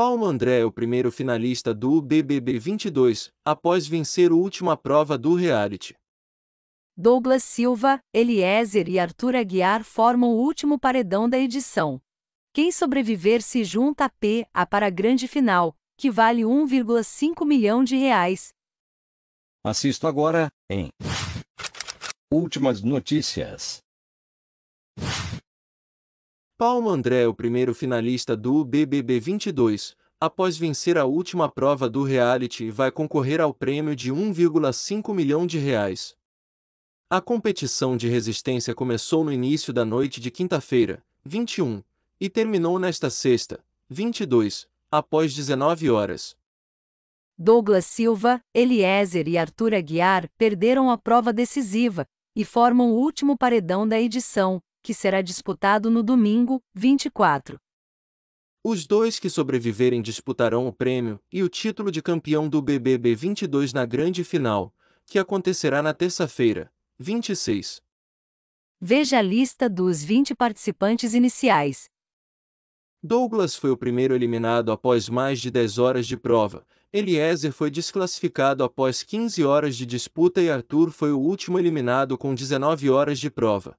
Paulo André é o primeiro finalista do BBB 22, após vencer a última prova do reality. Douglas Silva, Eliezer e Arthur Aguiar formam o último paredão da edição. Quem sobreviver se junta a PA para a grande final, que vale 1,5 milhão de reais. Assisto agora, em Últimas notícias. Paulo André é o primeiro finalista do BBB 22, após vencer a última prova do reality e vai concorrer ao prêmio de 1,5 milhão de reais. A competição de resistência começou no início da noite de quinta-feira, 21, e terminou nesta sexta, 22, após 19 horas. Douglas Silva, Eliezer e Arthur Aguiar perderam a prova decisiva e formam o último paredão da edição, que será disputado no domingo, 24. Os dois que sobreviverem disputarão o prêmio e o título de campeão do BBB 22 na grande final, que acontecerá na terça-feira, 26. Veja a lista dos 20 participantes iniciais. Douglas foi o primeiro eliminado após mais de 10 horas de prova. Eliezer foi desclassificado após 15 horas de disputa e Arthur foi o último eliminado com 19 horas de prova.